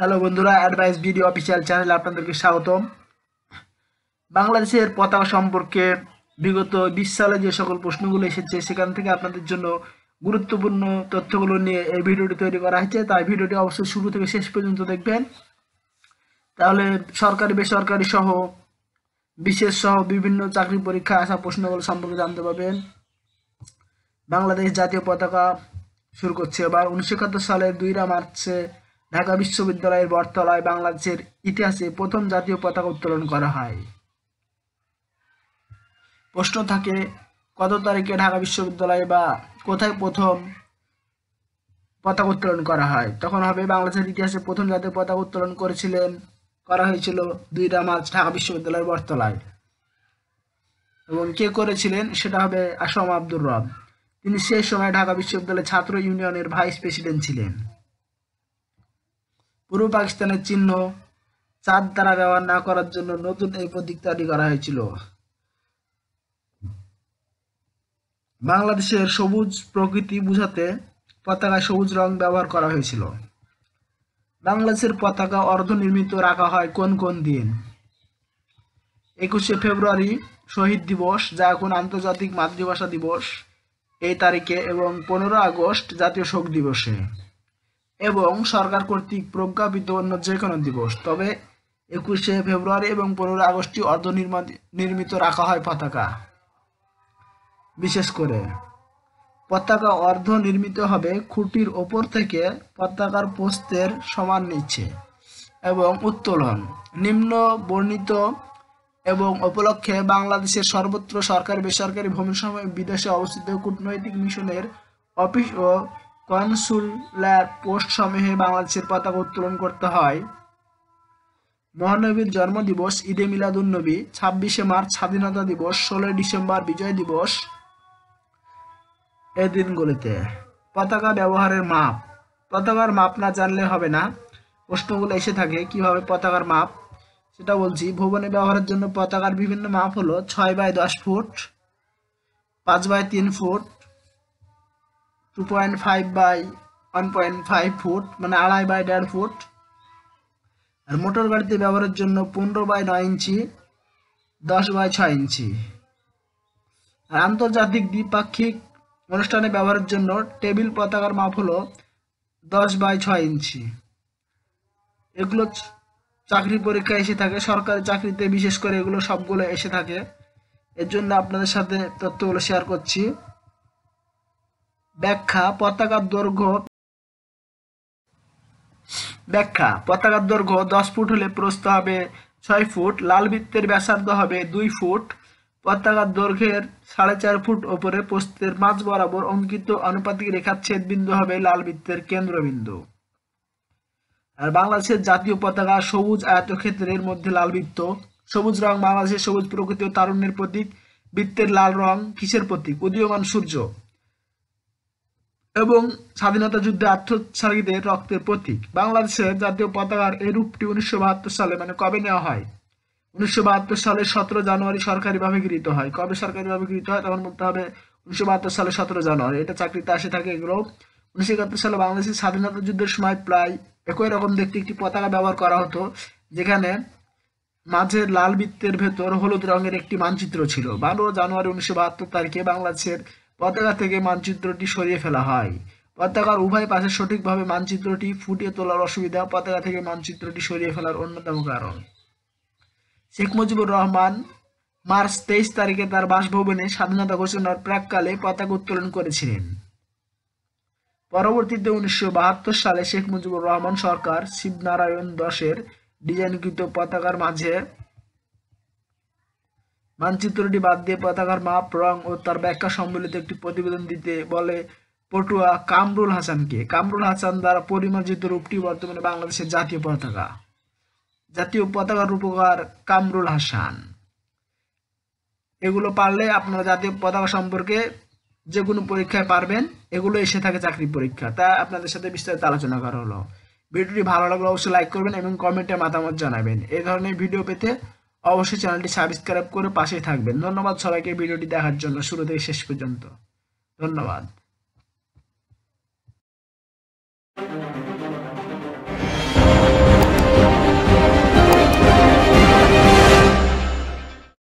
hello বন্ধুরা advice video official চ্যানেলে আপনাদেরকে স্বাগতম বাংলাদেশের পতাকা সম্পর্কে বিগত বিশ সালে যে সকল প্রশ্নগুলো এসেছে সেখান থেকে আপনাদের জন্য গুরুত্বপূর্ণ তথ্যগুলো নিয়ে এই ভিডিওটি তৈরি করা হয়েছে তাই ভিডিওটি অবশ্যই শুরু থেকে শেষ পর্যন্ত দেখবেন তাহলে সরকারি বেসরকারি সহ বিশেষ সহ বিভিন্ন চাকরি পরীক্ষা আসা প্রশ্নগুলো সম্পর্কে জানতে পারবেন বাংলাদেশ জাতীয় পতাকা শুরু করছে এবার উনিশশো সালে দুইরা মার্চে ঢাকা বিশ্ববিদ্যালয়ের বটতলায় বাংলাদেশের ইতিহাসে প্রথম জাতীয় পতাকা উত্তোলন করা হয় প্রশ্ন থাকে কত তারিখে ঢাকা বিশ্ববিদ্যালয়ে বা কোথায় প্রথম পতাকা উত্তোলন করা হয় তখন হবে বাংলাদেশের ইতিহাসে প্রথম জাতীয় পতাকা উত্তোলন করেছিলেন করা হয়েছিল দুইটা মার্চ ঢাকা বিশ্ববিদ্যালয়ের বটতলায় এবং কে করেছিলেন সেটা হবে আসম আব্দুর রব তিনি সেই সময় ঢাকা বিশ্ববিদ্যালয়ের ছাত্র ইউনিয়নের ভাইস প্রেসিডেন্ট ছিলেন পূর্ব পাকিস্তানের চিহ্ন চাঁদ দ্বারা ব্যবহার না করার জন্য নতুন এই প্রতীক তৈরি করা হয়েছিল বাংলাদেশের সবুজ প্রকৃতি বুঝাতে পতাকায় সবুজ রং ব্যবহার করা হয়েছিল বাংলাদেশের পতাকা অর্ধনির্মিত রাখা হয় কোন কোন দিন একুশে ফেব্রুয়ারি শহীদ দিবস যা এখন আন্তর্জাতিক মাতৃভাষা দিবস এই তারিখে এবং পনেরো আগস্ট জাতীয় শোক দিবসে এবং সরকার কর্তৃক প্রজ্ঞাপিত অন্য যে কোনো দিবস তবে একুশে ফেব্রুয়ারি এবং পনেরোই আগস্টটি অর্ধ নির্মিত রাখা হয় পতাকা বিশেষ করে পতাকা অর্ধ নির্মিত হবে খুঁটির ওপর থেকে পতাকার পোস্তের সমান নিচ্ছে এবং উত্তোলন নিম্ন বর্ণিত এবং উপলক্ষে বাংলাদেশের সর্বত্র সরকারি বেসরকারি ভূমি সময় বিদেশে অবস্থিত কূটনৈতিক মিশনের অফিস ও কনসুলার পোস্টসমূহে বাংলাদেশের পতাকা উত্তোলন করতে হয় মহানবীর জন্মদিবস ঈদে মিলাদুন্নবী ছাব্বিশে মার্চ স্বাধীনতা দিবস ষোলোই ডিসেম্বর বিজয় দিবস এই দিনগুলিতে পতাকা ব্যবহারের মাপ পতাকার মাপ না জানলে হবে না প্রশ্নগুলো এসে থাকে কিভাবে পতাকার মাপ সেটা বলছি ভবনে ব্যবহারের জন্য পতাকার বিভিন্ন মাপ হলো ছয় বাই দশ ফুট পাঁচ বাই তিন foot two point five by one point five foot মানে আড়াই বাই দেড় ফুট আর মোটর গাড়িতে ব্যবহারের জন্য পনেরো বাই নয় ইঞ্চি দশ বাই ছয় ইঞ্চি আর আন্তর্জাতিক দ্বিপাক্ষিক অনুষ্ঠানে ব্যবহারের জন্য টেবিল পতাকার মাপ হলো দশ বাই ছয় ইঞ্চি এগুলো চাকরি পরীক্ষা এসে থাকে সরকারি চাকরিতে বিশেষ করে এগুলো সবগুলো এসে থাকে এর জন্য আপনাদের সাথে তথ্যগুলো শেয়ার করছি ব্যাখ্যা পতাকার দৈর্ঘ্য ব্যাখ্যা পতাকার দৈর্ঘ্য দশ ফুট হলে প্রস্থ হবে ছয় ফুট লাল বৃত্তের ব্যাসার্ধ হবে দুই ফুট পতাকার দৈর্ঘ্যের সাড়ে চার ফুট ওপরে প্রস্তের মাঝ বরাবর অঙ্কিত আনুপাতিক রেখার ছেদ বিন্দু হবে লাল বৃত্তের কেন্দ্রবিন্দু আর বাংলাদেশের জাতীয় পতাকা সবুজ আয়তক্ষেত্রের মধ্যে লাল বৃত্ত সবুজ রং বাংলাদেশের সবুজ প্রকৃতি ও তারুণ্যের প্রতীক বৃত্তের লাল রং কিসের প্রতীক উদীয়মান সূর্য এবং স্বাধীনতা যুদ্ধে আত্মোৎসর্গীদের রক্তের প্রতীক বাংলাদেশের জাতীয় পতাকার এই রূপটি উনিশশো সালে মানে কবে নেওয়া হয় উনিশশো বাহাত্তর সালে সতেরো জানুয়ারি সরকারিভাবে গৃহীত হয় কবে সরকারিভাবে গৃহীত হয় তখন মানে বলতে হবে উনিশশো সালে সতেরো জানুয়ারি এটা চাকরিতে আসে থাকে এগুলো উনিশশো একাত্তর সালে বাংলাদেশের স্বাধীনতা যুদ্ধের সময় প্রায় একই রকম দেখতে একটি পতাকা ব্যবহার করা হতো যেখানে মাঝের লাল বৃত্তের ভেতর হলুদ রঙের একটি মানচিত্র ছিল বারো জানুয়ারি উনিশশো বাহাত্তর তারিখে বাংলাদেশের পতাকা থেকে মানচিত্রটি সরিয়ে ফেলা হয় পতাকার উভয় পাশে সঠিকভাবে মানচিত্রটি ফুটিয়ে তোলার অসুবিধা পতাকা থেকে মানচিত্রটি সরিয়ে ফেলার অন্যতম কারণ শেখ মুজিবুর রহমান মার্চ তেইশ তারিখে তার বাসভবনে স্বাধীনতা ঘোষণার প্রাককালে পতাকা উত্তোলন করেছিলেন পরবর্তীতে উনিশশো সালে শেখ মুজিবুর রহমান সরকার শিবনারায়ণ দশের ডিজাইনকৃত পতাকার মাঝে মানচিত্রটি বাদ দিয়ে পতাকার মাপ রং ও তার ব্যাখ্যা সম্মিলিত একটি প্রতিবেদন দিতে বলে পটুয়া কামরুল হাসানকে কামরুল হাসান দ্বারা পরিমার্জিত রূপটি বর্তমানে বাংলাদেশের জাতীয় পতাকা জাতীয় পতাকার রূপকার কামরুল হাসান এগুলো পারলে আপনারা জাতীয় পতাকা সম্পর্কে যে কোনো পরীক্ষায় পারবেন এগুলো এসে থাকে চাকরি পরীক্ষা তা আপনাদের সাথে বিস্তারিত আলোচনা করা হলো ভিডিওটি ভালো লাগলে অবশ্যই লাইক করবেন এবং কমেন্টে মতামত জানাবেন এই ধরনের ভিডিও পেতে অবশ্যই চ্যানেলটি সাবস্ক্রাইব করে পাশেই থাকবেন ধন্যবাদ সবাইকে ভিডিওটি দেখার জন্য শুরু থেকে শেষ পর্যন্ত ধন্যবাদ